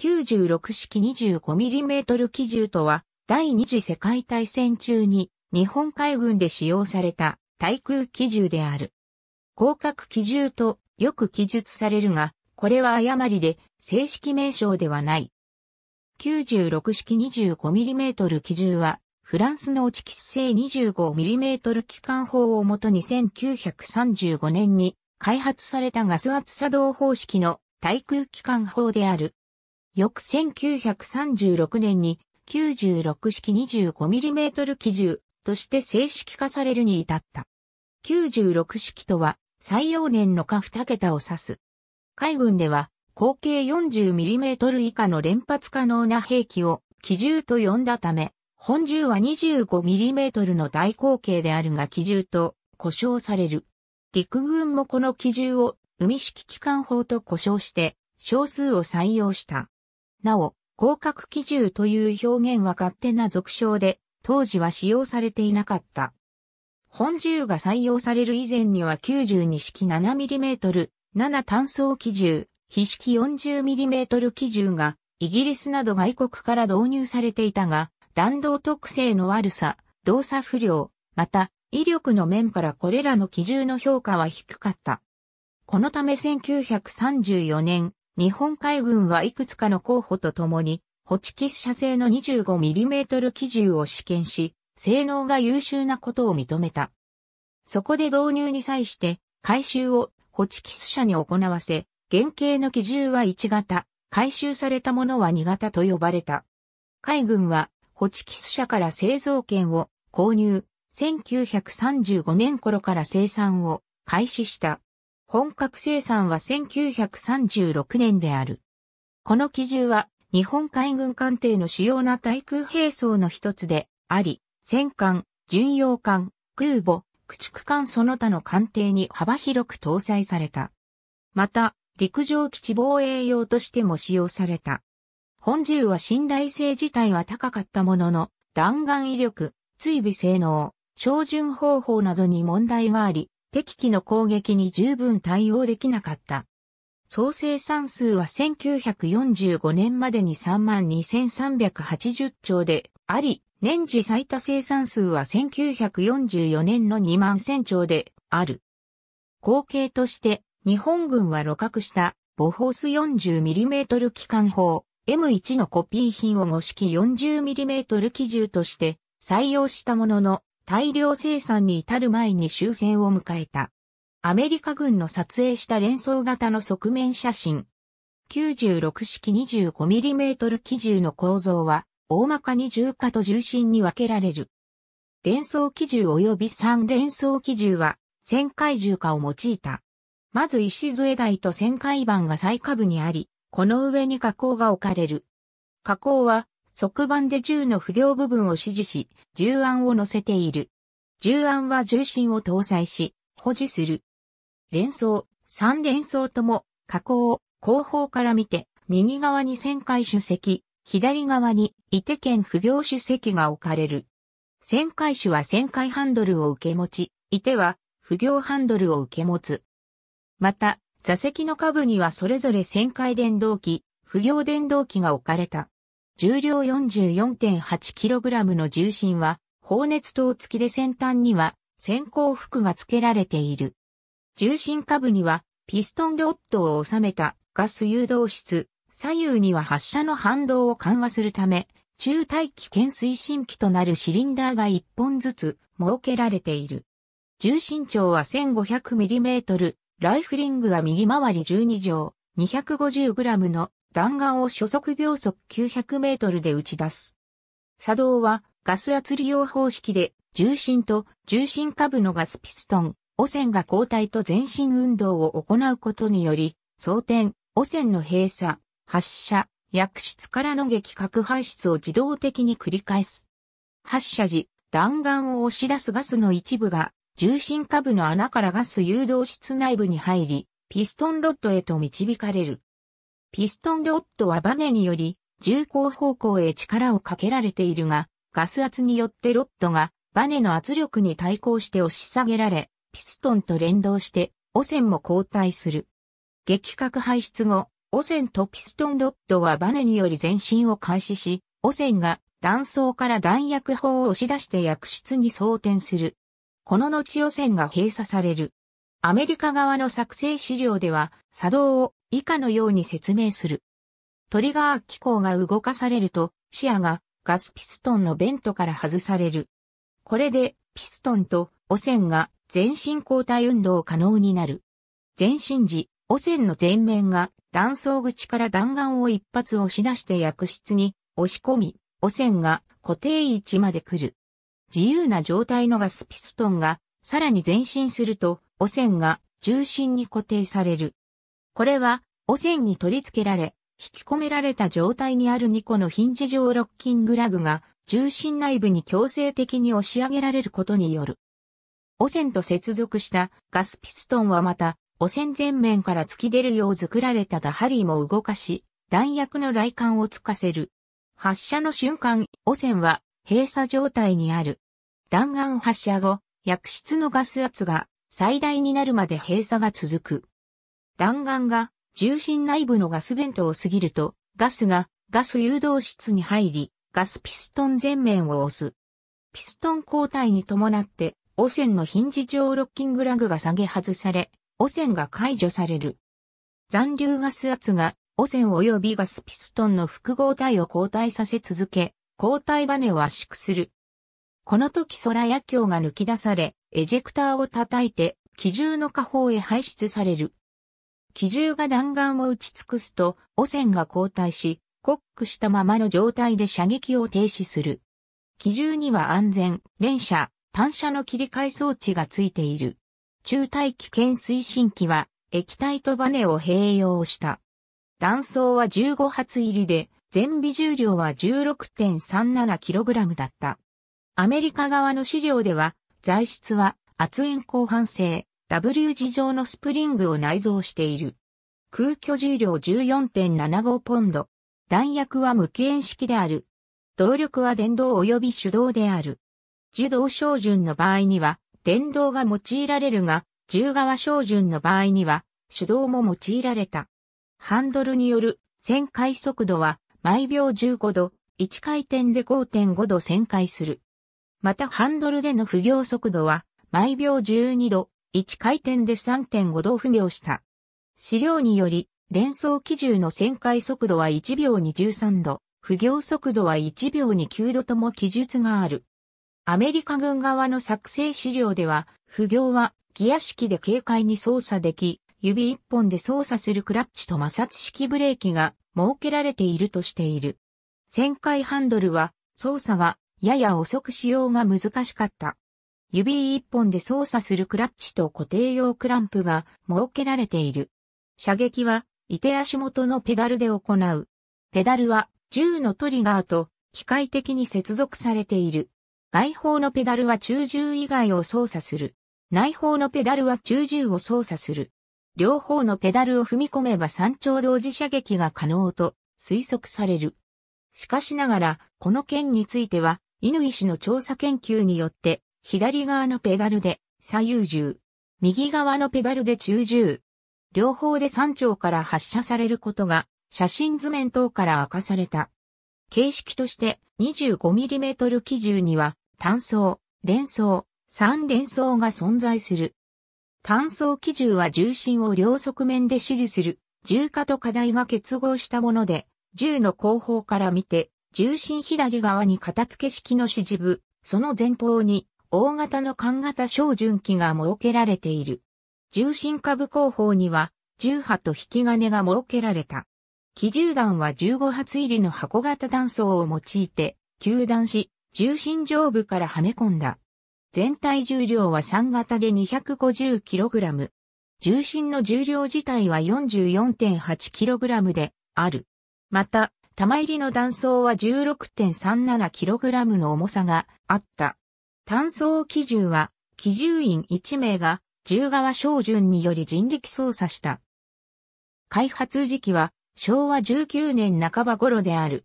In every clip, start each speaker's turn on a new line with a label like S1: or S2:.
S1: 96式 25mm 機銃とは、第二次世界大戦中に日本海軍で使用された対空機銃である。広角機銃とよく記述されるが、これは誤りで正式名称ではない。96式 25mm 機銃は、フランスの打規制製 25mm 機関砲をもとに1935年に開発されたガス圧作動方式の対空機関砲である。翌1936年に96式 25mm 機銃として正式化されるに至った。96式とは採用年の下2桁を指す。海軍では合計 40mm 以下の連発可能な兵器を機銃と呼んだため、本銃は 25mm の大口径であるが機銃と呼称される。陸軍もこの機銃を海式機関砲と呼称して少数を採用した。なお、広格基銃という表現は勝手な俗称で、当時は使用されていなかった。本銃が採用される以前には92式 7mm、7単装機銃、非式 40mm 機銃が、イギリスなど外国から導入されていたが、弾道特性の悪さ、動作不良、また、威力の面からこれらの基銃の評価は低かった。このため1934年、日本海軍はいくつかの候補とともに、ホチキス社製の 25mm 機銃を試験し、性能が優秀なことを認めた。そこで導入に際して、回収をホチキス社に行わせ、原型の機銃は1型、回収されたものは2型と呼ばれた。海軍は、ホチキス社から製造権を購入、1935年頃から生産を開始した。本格生産は1936年である。この機銃は日本海軍艦艇の主要な対空兵装の一つであり、戦艦、巡洋艦、空母、駆逐艦その他の艦艇に幅広く搭載された。また、陸上基地防衛用としても使用された。本銃は信頼性自体は高かったものの、弾丸威力、追尾性能、照準方法などに問題があり、敵機の攻撃に十分対応できなかった。総生産数は1945年までに32,380兆であり、年次最多生産数は1944年の2万1000兆である。後継として、日本軍は露獲したボホース 40mm 機関砲 M1 のコピー品を五式 40mm 機銃として採用したものの、大量生産に至る前に終戦を迎えた。アメリカ軍の撮影した連想型の側面写真。96式 25mm 機銃の構造は、大まかに重火と重心に分けられる。連想機銃及び3連想機銃は、旋回重火を用いた。まず石杖台と旋回板が最下部にあり、この上に加工が置かれる。加工は側板で銃の不行部分を指示し、銃案を乗せている。銃案は重心を搭載し、保持する。連装、三連装とも、加工後方から見て、右側に旋回主席、左側に伊手県不行主席が置かれる。旋回手は旋回ハンドルを受け持ち、伊手は不行ハンドルを受け持つ。また、座席の下部にはそれぞれ旋回電動機、不行電動機が置かれた。重量 44.8kg の重心は、放熱灯付きで先端には、先行服が付けられている。重心下部には、ピストンロットを収めたガス誘導室、左右には発射の反動を緩和するため、中大気圏推進機となるシリンダーが1本ずつ設けられている。重心長は 1500mm、ライフリングは右回り12畳、250g の弾丸を初速秒速900メートルで打ち出す。作動はガス圧利用方式で重心と重心下部のガスピストン、汚染が交代と前進運動を行うことにより、装填、汚染の閉鎖、発射、薬室からの激核排出を自動的に繰り返す。発射時、弾丸を押し出すガスの一部が重心下部の穴からガス誘導室内部に入り、ピストンロッドへと導かれる。ピストンロッドはバネにより重厚方向へ力をかけられているが、ガス圧によってロッドがバネの圧力に対抗して押し下げられ、ピストンと連動して汚染も交代する。激核排出後、汚染とピストンロッドはバネにより前進を開始し、汚染が断層から弾薬砲を押し出して薬室に装填する。この後汚染が閉鎖される。アメリカ側の作成資料では、作動を以下のように説明する。トリガー機構が動かされると、視野がガスピストンのベントから外される。これで、ピストンと汚染が全身交代運動可能になる。前進時、汚染の前面が断層口から弾丸を一発押し出して薬室に押し込み、汚染が固定位置まで来る。自由な状態のガスピストンがさらに前進すると、汚染が重心に固定される。これは、汚染に取り付けられ、引き込められた状態にある2個のヒンジ状ロッキングラグが、重心内部に強制的に押し上げられることによる。汚染と接続したガスピストンはまた、汚染前面から突き出るよう作られたダハリーも動かし、弾薬の来管をつかせる。発射の瞬間、汚染は閉鎖状態にある。弾丸発射後、薬室のガス圧が最大になるまで閉鎖が続く。弾丸が重心内部のガス弁当を過ぎると、ガスがガス誘導室に入り、ガスピストン前面を押す。ピストン交代に伴って、汚染のヒンジ上ロッキングラグが下げ外され、汚染が解除される。残留ガス圧が汚染及びガスピストンの複合体を交代させ続け、交代バネを圧縮する。この時空野鏡が抜き出され、エジェクターを叩いて、機銃の下方へ排出される。機銃が弾丸を打ち尽くすと、汚染が後退し、コックしたままの状態で射撃を停止する。機銃には安全、連射、単射の切り替え装置がついている。中大気圏推進機は液体とバネを併用した。弾倉は15発入りで、全備重量は 16.37kg だった。アメリカ側の資料では、材質は圧縁後半製、W 字状のスプリングを内蔵している。空虚重量14.75ポンド。弾薬は無機塩式である。動力は電動及び手動である。受動照準の場合には、電動が用いられるが、重側照準の場合には、手動も用いられた。ハンドルによる旋回速度は毎秒15度、1回転で5.5度旋回する。またハンドルでの不行速度は毎秒12度、1回転で3.5度不行した。資料により、連想基準の旋回速度は1秒に13度、不行速度は1秒に9度とも記述がある。アメリカ軍側の作成資料では、不行はギア式で軽快に操作でき、指一本で操作するクラッチと摩擦式ブレーキが設けられているとしている。旋回ハンドルは操作がやや遅く使用が難しかった。指一本で操作するクラッチと固定用クランプが設けられている。射撃は、いて足元のペダルで行う。ペダルは、銃のトリガーと機械的に接続されている。外方のペダルは中銃以外を操作する。内方のペダルは中銃を操作する。両方のペダルを踏み込めば三丁同時射撃が可能と推測される。しかしながら、この件については、犬師の調査研究によって左側のペダルで左右銃、右側のペダルで中銃。両方で山頂から発射されることが写真図面等から明かされた。形式として 25mm 機銃には単装、連装、三連装が存在する。単装機銃は重心を両側面で支持する重化と課題が結合したもので、銃の後方から見て、重心左側に片付け式の支持部、その前方に大型の管型小純機が設けられている。重心下部後方には、重波と引き金が設けられた。機銃弾は15発入りの箱型弾倉を用いて、球弾し、重心上部からはめ込んだ。全体重量は3型で 250kg。重心の重量自体は 44.8kg である。また、玉入りの弾倉は 16.37kg の重さがあった。単装機銃は、機銃員1名が、銃川照準により人力操作した。開発時期は、昭和19年半ば頃である。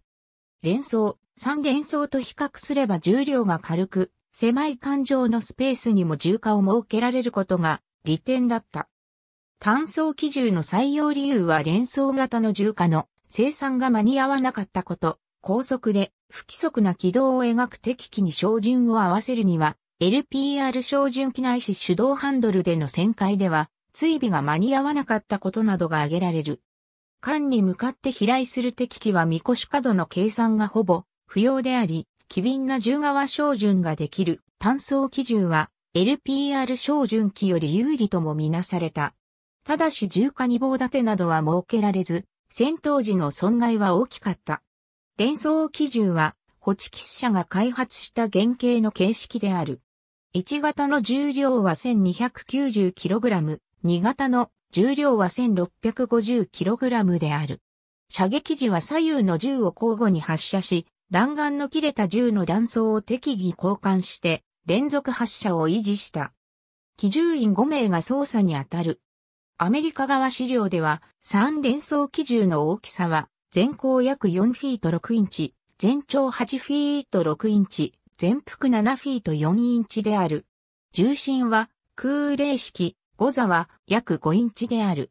S1: 連想、三連装と比較すれば重量が軽く、狭い環状のスペースにも重化を設けられることが利点だった。単装機銃の採用理由は連想型の重化の生産が間に合わなかったこと、高速で不規則な軌道を描く適機に照準を合わせるには、LPR 照準機内し手動ハンドルでの旋回では、追尾が間に合わなかったことなどが挙げられる。艦に向かって飛来する敵機は見越角の計算がほぼ不要であり、機敏な銃側照準ができる単装機銃は LPR 照準機より有利ともみなされた。ただし銃火二棒立てなどは設けられず、戦闘時の損害は大きかった。連想基準は、ホチキス社が開発した原型の形式である。1型の重量は 1290kg、2型の重量は 1650kg である。射撃時は左右の銃を交互に発射し、弾丸の切れた銃の弾倉を適宜交換して、連続発射を維持した。機銃員5名が操作に当たる。アメリカ側資料では、3連装機銃の大きさは、全高約4フィート6インチ、全長8フィート6インチ、全幅7フィート4インチである。重心は空冷式、誤座は約5インチである。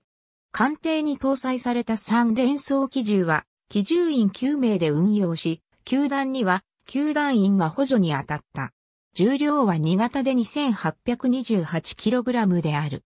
S1: 艦艇に搭載された3連装機銃は、機銃員9名で運用し、球団には、球団員が補助に当たった。重量は2型で 2828kg である。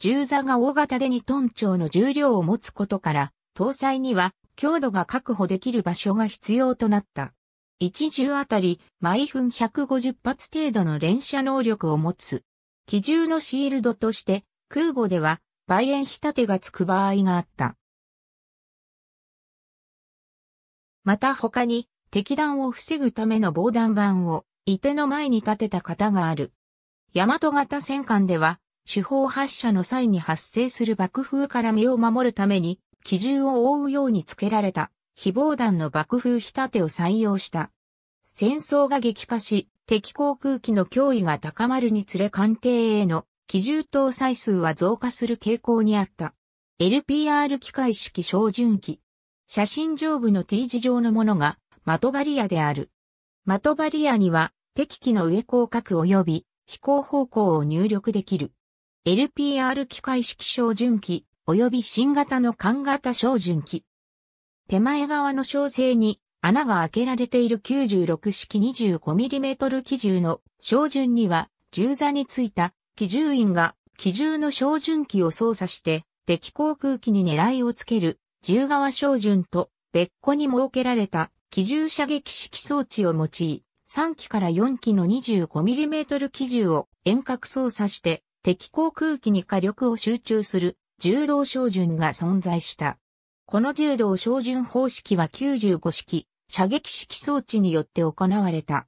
S1: 重座が大型で2トン超の重量を持つことから、搭載には強度が確保できる場所が必要となった。一重あたり毎分150発程度の連射能力を持つ。機銃のシールドとして空母では倍煙火立てがつく場合があった。また他に敵弾を防ぐための防弾板を伊手の前に立てた方がある。大和型戦艦では手法発射の際に発生する爆風から身を守るために機銃を覆うように付けられた非防弾の爆風仕立てを採用した。戦争が激化し、敵航空機の脅威が高まるにつれ艦艇への機銃搭載数は増加する傾向にあった。LPR 機械式照準機。写真上部の T 字状のものが、的バリアである。的バリアには、敵機の上広角及び飛行方向を入力できる。LPR 機械式照準機及び新型の管型照準器。手前側の小生に穴が開けられている96式 25mm 機銃の照準には銃座についた機銃員が機銃の照準器を操作して敵航空機に狙いをつける銃側照準と別個に設けられた機銃射撃式装置を用い3機から4機の 25mm 機銃を遠隔操作して敵航空機に火力を集中する柔道照準が存在した。この柔道照準方式は95式、射撃式装置によって行われた。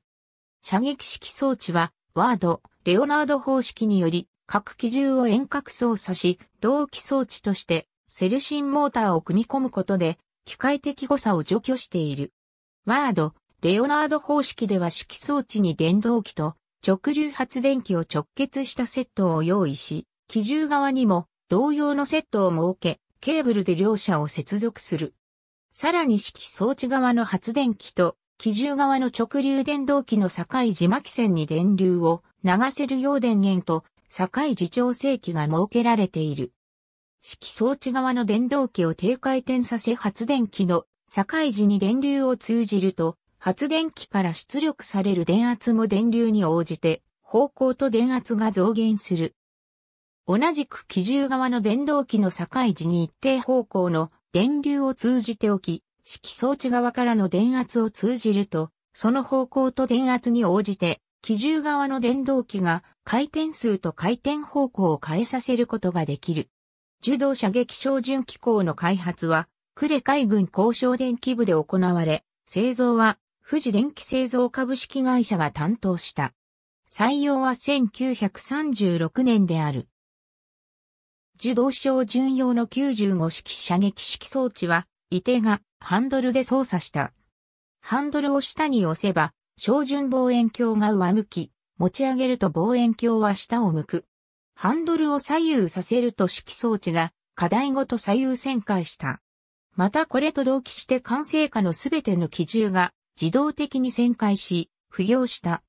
S1: 射撃式装置は、ワード、レオナード方式により、各機銃を遠隔操作し、同期装置として、セルシンモーターを組み込むことで、機械的誤差を除去している。ワード、レオナード方式では式装置に電動機と直流発電機を直結したセットを用意し、機銃側にも同様のセットを設け、ケーブルで両者を接続する。さらに式装置側の発電機と、機重側の直流電動機の境地巻線に電流を流せるよう電源と境自調整器が設けられている。式装置側の電動機を低回転させ発電機の境時に電流を通じると、発電機から出力される電圧も電流に応じて、方向と電圧が増減する。同じく機重側の電動機の境地に一定方向の電流を通じておき、式装置側からの電圧を通じると、その方向と電圧に応じて、機重側の電動機が回転数と回転方向を変えさせることができる。受動射撃照準機構の開発は、呉海軍交渉電機部で行われ、製造は富士電機製造株式会社が担当した。採用は1936年である。受動症準用の95式射撃式装置は、伊手がハンドルで操作した。ハンドルを下に押せば、照準望遠鏡が上向き、持ち上げると望遠鏡は下を向く。ハンドルを左右させると式装置が課題ごと左右旋回した。またこれと同期して完成下のすべての機銃が自動的に旋回し、不要した。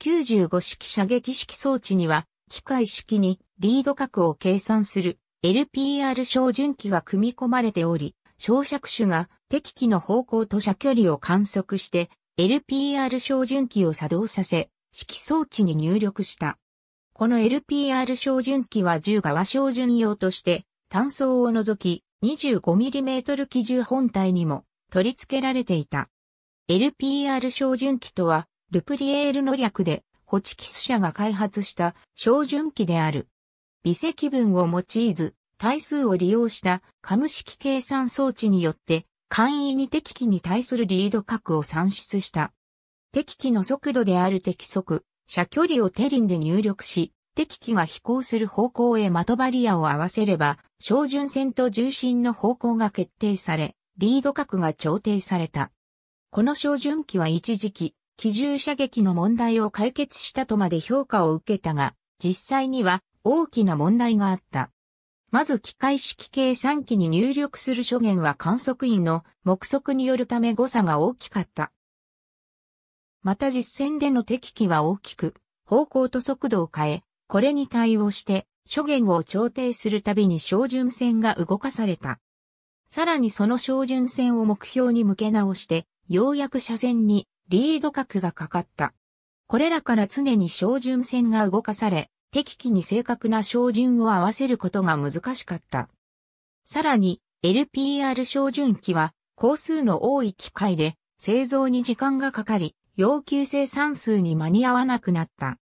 S1: 95式射撃式装置には機械式にリード角を計算する LPR 照準器が組み込まれており、小尺種が適機の方向と射距離を観測して LPR 照準器を作動させ、式装置に入力した。この LPR 照準器は10側照準用として単装を除き 25mm 機銃本体にも取り付けられていた。LPR 照準器とはルプリエールの略でホチキス社が開発した照準器である。微積分を用いず、対数を利用した株式計算装置によって、簡易に適機に対するリード角を算出した。適機の速度である適速、射距離をテリンで入力し、適機が飛行する方向へ的バリアを合わせれば、照準線と重心の方向が決定され、リード角が調定された。この照準器は一時期、機銃射撃の問題を解決したとまで評価を受けたが、実際には大きな問題があった。まず機械式計算機に入力する諸言は観測員の目測によるため誤差が大きかった。また実戦での敵機は大きく、方向と速度を変え、これに対応して、諸言を調停するたびに照準線が動かされた。さらにその照準線を目標に向け直して、ようやく車線にリード角がかかった。これらから常に照準線が動かされ、適期に正確な照準を合わせることが難しかった。さらに、LPR 照準器は、工数の多い機械で、製造に時間がかかり、要求生産数に間に合わなくなった。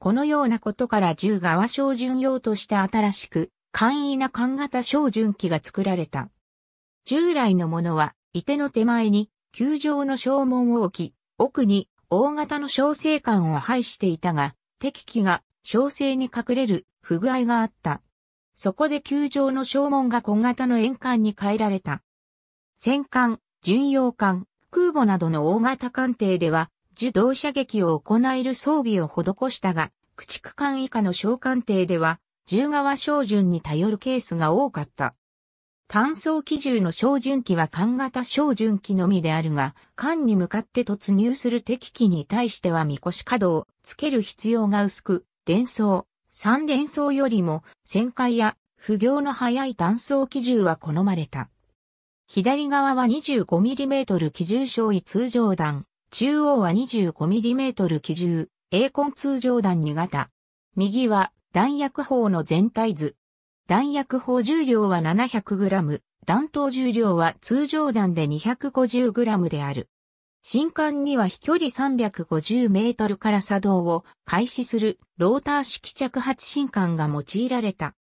S1: このようなことから銃側照準用として新しく、簡易な管型照準器が作られた。従来のものは、射手の手前に、球状の照門を置き、奥に大型の小生館を配していたが、敵機が小生に隠れる不具合があった。そこで球場の正門が小型の円艦に変えられた。戦艦、巡洋艦、空母などの大型艦艇では、受動射撃を行える装備を施したが、駆逐艦以下の小艦艇では、銃側照準に頼るケースが多かった。単装基銃の小準器は艦型小準器のみであるが、艦に向かって突入する敵機に対しては見越し角をつける必要が薄く、連装、三連装よりも旋回や不行の早い単装機銃は好まれた。左側は 25mm 機銃小位通常弾、中央は 25mm 機銃、A コン通常弾2型。右は弾薬砲の全体図、弾薬砲重量は 700g、弾頭重量は通常弾で 250g である。新艦には飛距離350メートルから作動を開始するローター式着発新艦が用いられた。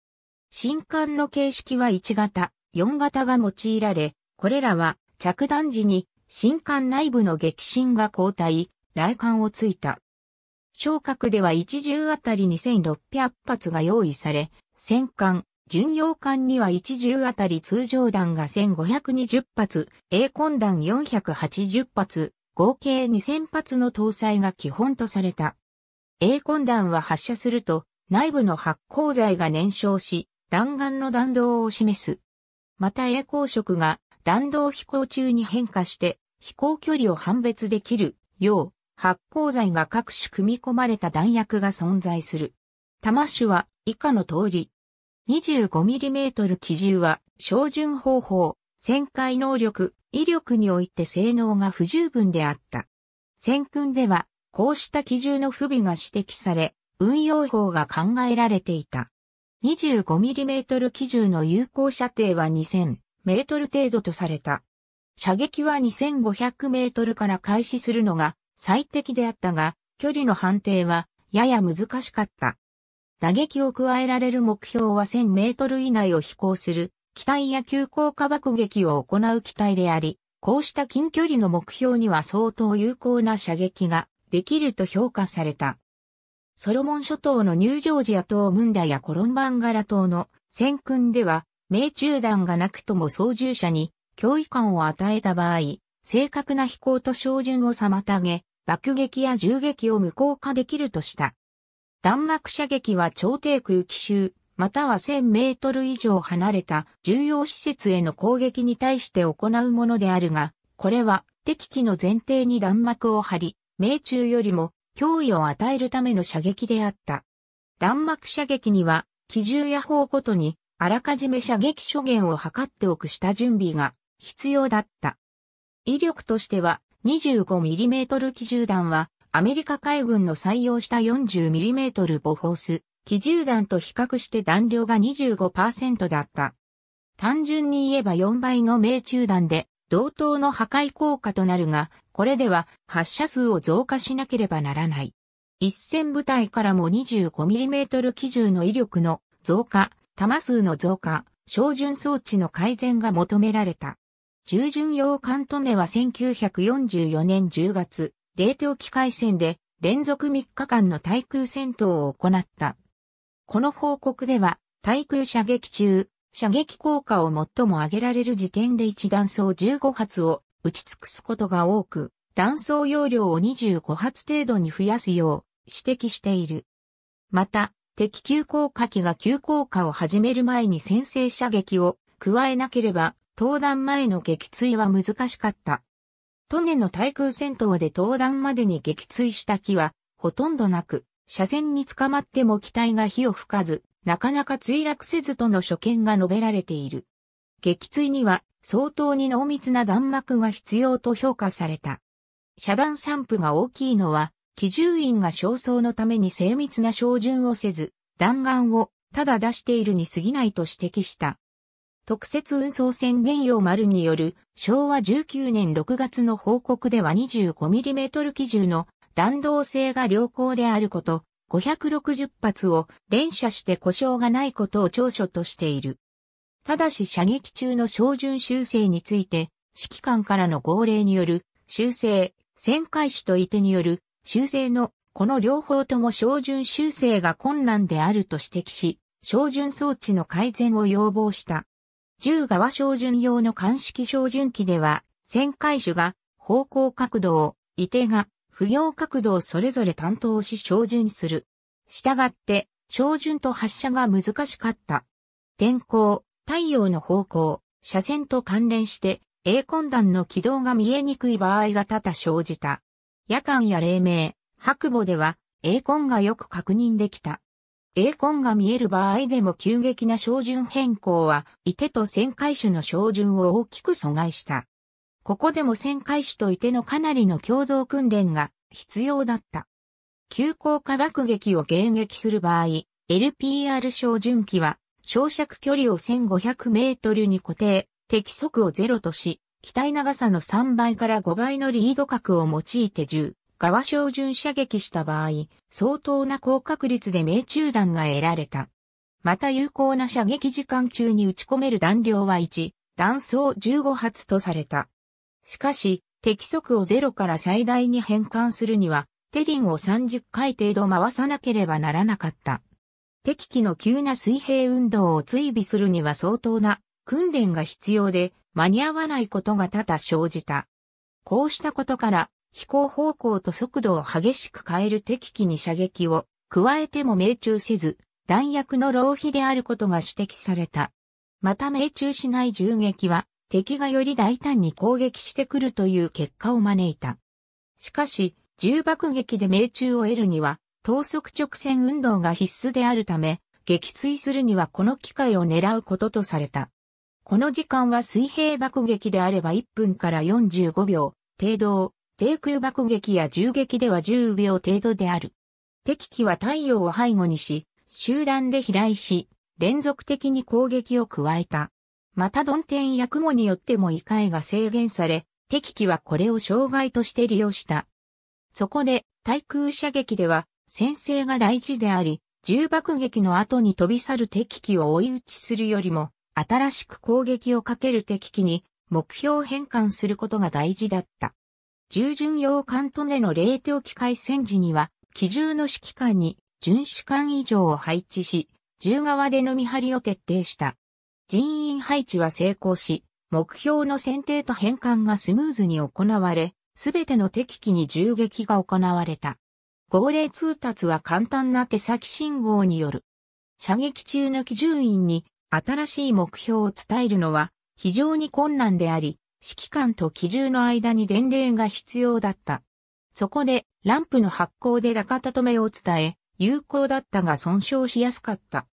S1: 新艦の形式は1型、4型が用いられ、これらは着弾時に新艦内部の激震が後退、雷艦をついた。昇格では一重あたり2600発が用意され、戦艦、巡洋艦には一重あたり通常弾が1520発、栄根弾480発、合計2000発の搭載が基本とされた。栄根弾は発射すると、内部の発光剤が燃焼し、弾丸の弾道を示す。また栄光色が弾道飛行中に変化して飛行距離を判別できるよう発光剤が各種組み込まれた弾薬が存在する。弾種は以下の通り 25mm 機銃は照準方法、旋回能力、威力において性能が不十分であった。戦訓では、こうした機銃の不備が指摘され、運用法が考えられていた。25mm 機銃の有効射程は2000メートル程度とされた。射撃は2500メートルから開始するのが最適であったが、距離の判定はやや難しかった。打撃を加えられる目標は1000メートル以内を飛行する、機体や急降下爆撃を行う機体であり、こうした近距離の目標には相当有効な射撃ができると評価された。ソロモン諸島のニュージョージア島ムンダやコロンバンガラ島の戦訓では、命中弾がなくとも操縦者に脅威感を与えた場合、正確な飛行と照準を妨げ、爆撃や銃撃を無効化できるとした。弾幕射撃は超低空奇襲、または1000メートル以上離れた重要施設への攻撃に対して行うものであるが、これは敵機の前提に弾幕を張り、命中よりも脅威を与えるための射撃であった。弾幕射撃には、機銃や砲ごとに、あらかじめ射撃諸限を図っておく下準備が必要だった。威力としては 25mm 機銃弾はアメリカ海軍の採用した 40mm ボフォース、機銃弾と比較して弾量が25%だった。単純に言えば4倍の命中弾で、同等の破壊効果となるが、これでは発射数を増加しなければならない。一戦部隊からも 25mm 機銃の威力の増加、弾数の増加、照準装置の改善が求められた。従順用カントネは1944年10月、冷凍機械戦で連続3日間の対空戦闘を行った。この報告では、対空射撃中、射撃効果を最も上げられる時点で1弾層15発を撃ち尽くすことが多く、弾装容量を25発程度に増やすよう指摘している。また、敵急降下機が急降下を始める前に先制射撃を加えなければ、登壇前の撃墜は難しかった。トネの対空戦闘で登壇までに撃墜した機は、ほとんどなく、車線に捕まっても機体が火を吹かず、なかなか墜落せずとの所見が述べられている。撃墜には相当に濃密な弾幕が必要と評価された。遮断散布が大きいのは、機銃員が焦燥のために精密な照準をせず、弾丸をただ出しているに過ぎないと指摘した。特設運送船原用丸による昭和19年6月の報告では 25mm 基準の弾道性が良好であること、560発を連射して故障がないことを長所としている。ただし射撃中の照準修正について、指揮官からの号令による修正、旋回手と射手による修正のこの両方とも照準修正が困難であると指摘し、照準装置の改善を要望した。銃側照準用の鑑識照準器では、旋回手が方向角度を、い手が不要角度をそれぞれ担当し照準する。したがって、照準と発射が難しかった。天候、太陽の方向、車線と関連して、A 混断の軌道が見えにくい場合が多々生じた。夜間や黎明、白母では、A 混がよく確認できた。エーコンが見える場合でも急激な照準変更は、いてと旋回種の照準を大きく阻害した。ここでも旋回種といてのかなりの共同訓練が必要だった。急降下爆撃を迎撃する場合、LPR 照準器は、照射距離を1500メートルに固定、敵速をゼロとし、機体長さの3倍から5倍のリード角を用いて10。側照準射撃した場合、相当な高確率で命中弾が得られた。また有効な射撃時間中に撃ち込める弾量は1、弾層15発とされた。しかし、敵速を0から最大に変換するには、テリンを30回程度回さなければならなかった。敵機の急な水平運動を追尾するには相当な訓練が必要で、間に合わないことが多々生じた。こうしたことから、飛行方向と速度を激しく変える敵機に射撃を加えても命中せず、弾薬の浪費であることが指摘された。また命中しない銃撃は、敵がより大胆に攻撃してくるという結果を招いた。しかし、重爆撃で命中を得るには、等速直線運動が必須であるため、撃墜するにはこの機会を狙うこととされた。この時間は水平爆撃であれば1分から45秒、程度を低空爆撃や銃撃では10秒程度である。敵機は太陽を背後にし、集団で飛来し、連続的に攻撃を加えた。また鈍天や雲によっても異界が制限され、敵機はこれを障害として利用した。そこで、対空射撃では、先制が大事であり、銃爆撃の後に飛び去る敵機を追い打ちするよりも、新しく攻撃をかける敵機に目標変換することが大事だった。従順用艦とでの冷凍機械戦時には、機銃の指揮官に巡視官以上を配置し、銃側での見張りを徹底した。人員配置は成功し、目標の選定と変換がスムーズに行われ、すべての敵機に銃撃が行われた。号令通達は簡単な手先信号による。射撃中の機銃員に新しい目標を伝えるのは非常に困難であり、指揮官と機銃の間に伝令が必要だった。そこで、ランプの発光で高田止めを伝え、有効だったが損傷しやすかった。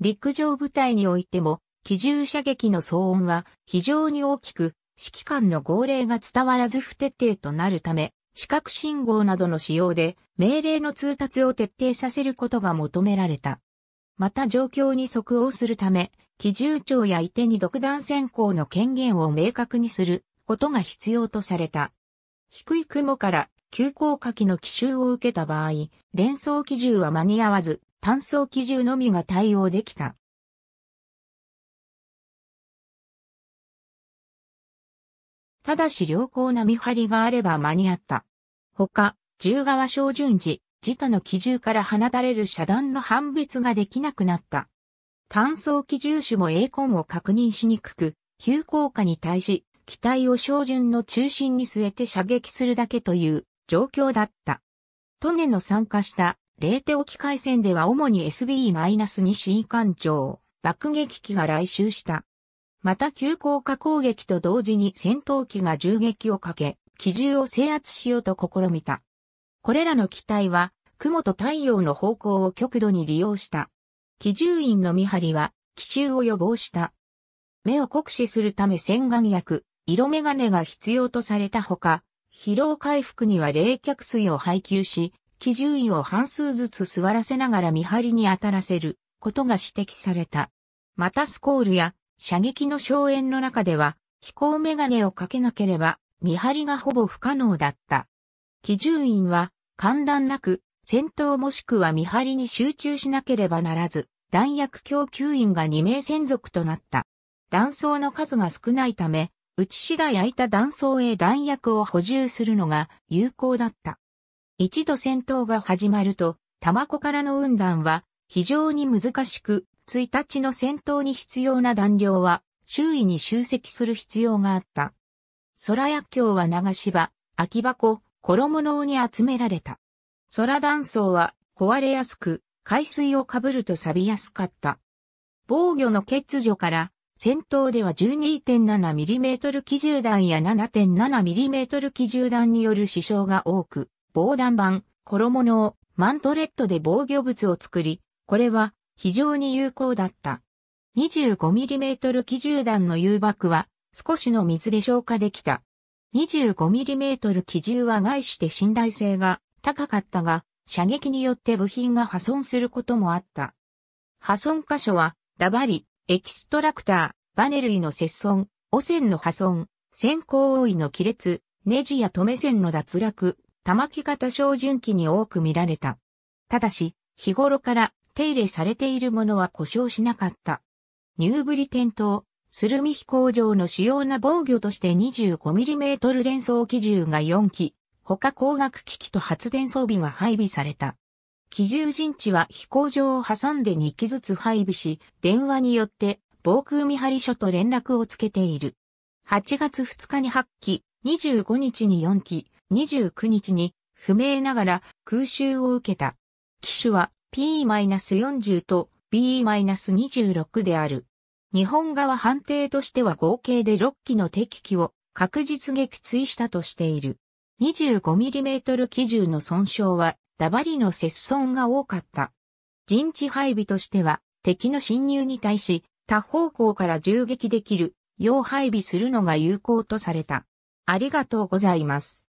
S1: 陸上部隊においても、機銃射撃の騒音は非常に大きく、指揮官の号令が伝わらず不徹底となるため、視覚信号などの使用で命令の通達を徹底させることが求められた。また状況に即応するため、機重長や移手に独断選考の権限を明確にすることが必要とされた。低い雲から急降下機の奇襲を受けた場合、連装機銃は間に合わず、単装機銃のみが対応できた。ただし良好な見張りがあれば間に合った。他、銃側照準時、自他の機銃から放たれる遮断の判別ができなくなった。単層機重種も A 根を確認しにくく、急降下に対し、機体を照準の中心に据えて射撃するだけという状況だった。トネの参加したレーテ沖海戦では主に SB-2C 艦長、爆撃機が来襲した。また急降下攻撃と同時に戦闘機が銃撃をかけ、機銃を制圧しようと試みた。これらの機体は、雲と太陽の方向を極度に利用した。奇獣院の見張りは、奇襲を予防した。目を酷使するため洗顔薬、色眼鏡が必要とされたほか、疲労回復には冷却水を配給し、奇獣院を半数ずつ座らせながら見張りに当たらせることが指摘された。またスコールや射撃の荘園の中では、飛行眼鏡をかけなければ見張りがほぼ不可能だった。奇獣院は、寒暖なく戦闘もしくは見張りに集中しなければならず、弾薬供給員が2名専属となった。弾倉の数が少ないため、打ち次第空いた弾倉へ弾薬を補充するのが有効だった。一度戦闘が始まると、玉子からの運弾は非常に難しく、1日の戦闘に必要な弾量は周囲に集積する必要があった。空薬莢は流し場、空き箱、衣のに集められた。空断層は壊れやすく、海水をかぶると錆びやすかった。防御の欠如から、戦闘では 12.7mm 機銃弾や 7.7mm 機銃弾による死傷が多く、防弾板、衣のマントレットで防御物を作り、これは非常に有効だった。25mm 機銃弾の誘爆は少しの水で消化できた。25mm 機銃は外して信頼性が高かったが、射撃によって部品が破損することもあった。破損箇所は、ダバリ、エキストラクター、バネ類の切損、汚染の破損、線香多いの亀裂、ネジや止め線の脱落、玉木型照準器に多く見られた。ただし、日頃から手入れされているものは故障しなかった。ニューブリ転倒、ルミ飛行場の主要な防御として 25mm 連装機銃が4機、他光学機器と発電装備が配備された。機重陣地は飛行場を挟んで2機ずつ配備し、電話によって防空見張り所と連絡をつけている。8月2日に8機、25日に4機、29日に不明ながら空襲を受けた。機種は P-40 と B-26 である。日本側判定としては合計で6機の敵機を確実撃墜したとしている。25mm 基銃の損傷は、ダバリの切損が多かった。陣地配備としては、敵の侵入に対し、多方向から銃撃できる、要配備するのが有効とされた。ありがとうございます。